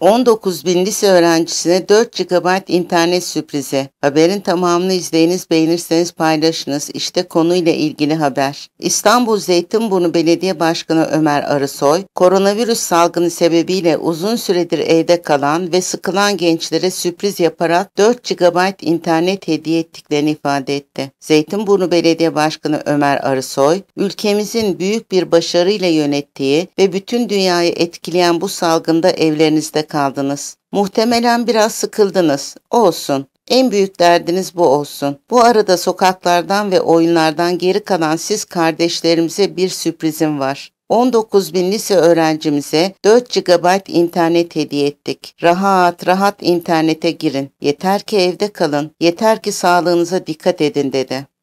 19 bin lise öğrencisine 4 GB internet sürprizi. Haberin tamamını izleyiniz, beğenirseniz paylaşınız. İşte konuyla ilgili haber. İstanbul Zeytinburnu Belediye Başkanı Ömer Arısoy, koronavirüs salgını sebebiyle uzun süredir evde kalan ve sıkılan gençlere sürpriz yaparak 4 GB internet hediye ettiklerini ifade etti. Zeytinburnu Belediye Başkanı Ömer Arısoy, ülkemizin büyük bir başarıyla yönettiği ve bütün dünyayı etkileyen bu salgında evlerinizde kaldınız. Muhtemelen biraz sıkıldınız. Olsun. En büyük derdiniz bu olsun. Bu arada sokaklardan ve oyunlardan geri kalan siz kardeşlerimize bir sürprizim var. 19 bin lise öğrencimize 4 GB internet hediye ettik. Rahat rahat internete girin. Yeter ki evde kalın. Yeter ki sağlığınıza dikkat edin dedi.